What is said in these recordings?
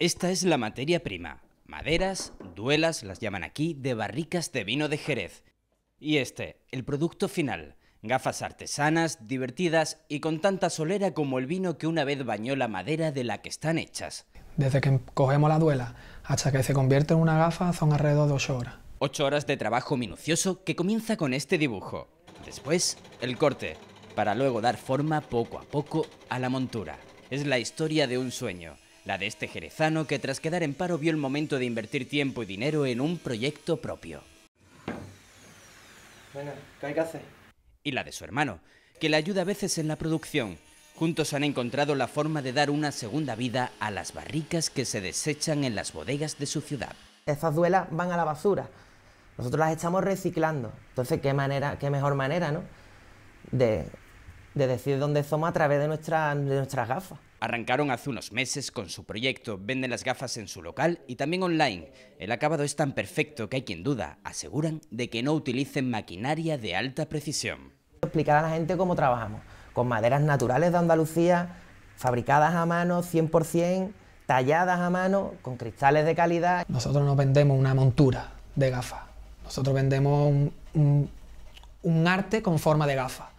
Esta es la materia prima. Maderas, duelas, las llaman aquí, de barricas de vino de Jerez. Y este, el producto final. Gafas artesanas, divertidas y con tanta solera como el vino que una vez bañó la madera de la que están hechas. Desde que cogemos la duela hasta que se convierte en una gafa son alrededor de 8 horas. 8 horas de trabajo minucioso que comienza con este dibujo. Después, el corte, para luego dar forma poco a poco a la montura. Es la historia de un sueño la de este jerezano que tras quedar en paro vio el momento de invertir tiempo y dinero en un proyecto propio. Bueno, ¿qué hay que hacer? Y la de su hermano, que le ayuda a veces en la producción. Juntos han encontrado la forma de dar una segunda vida a las barricas que se desechan en las bodegas de su ciudad. Estas duelas van a la basura. Nosotros las estamos reciclando. Entonces, qué manera, qué mejor manera, ¿no? De de decir dónde somos a través de, nuestras gafas. Arrancaron hace unos meses con su proyecto, venden las gafas en su local y también online. El acabado es tan perfecto que hay quien duda, aseguran, de que no utilicen maquinaria de alta precisión. Explicar a la gente cómo trabajamos, con maderas naturales de Andalucía, fabricadas a mano, 100%, talladas a mano, con cristales de calidad. Nosotros no vendemos una montura de gafas, nosotros vendemos un, un arte con forma de gafas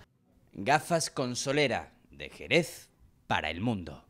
Gafas Consolera de Jerez para el mundo.